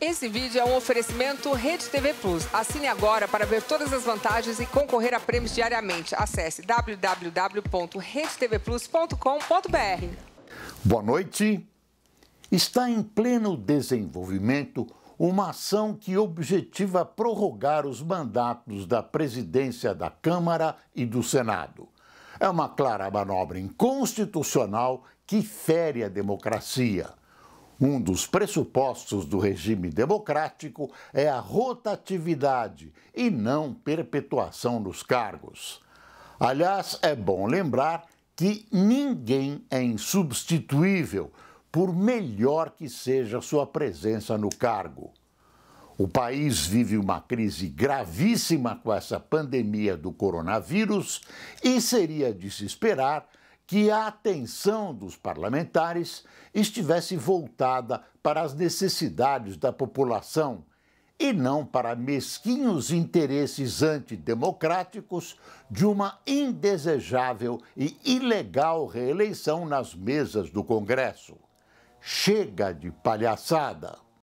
Esse vídeo é um oferecimento Rede TV Plus. Assine agora para ver todas as vantagens e concorrer a prêmios diariamente. Acesse www.redetvplus.com.br. Boa noite. Está em pleno desenvolvimento uma ação que objetiva prorrogar os mandatos da presidência da Câmara e do Senado. É uma clara manobra inconstitucional que fere a democracia. Um dos pressupostos do regime democrático é a rotatividade e não perpetuação nos cargos. Aliás, é bom lembrar que ninguém é insubstituível, por melhor que seja sua presença no cargo. O país vive uma crise gravíssima com essa pandemia do coronavírus e seria de se esperar que a atenção dos parlamentares estivesse voltada para as necessidades da população e não para mesquinhos interesses antidemocráticos de uma indesejável e ilegal reeleição nas mesas do Congresso. Chega de palhaçada!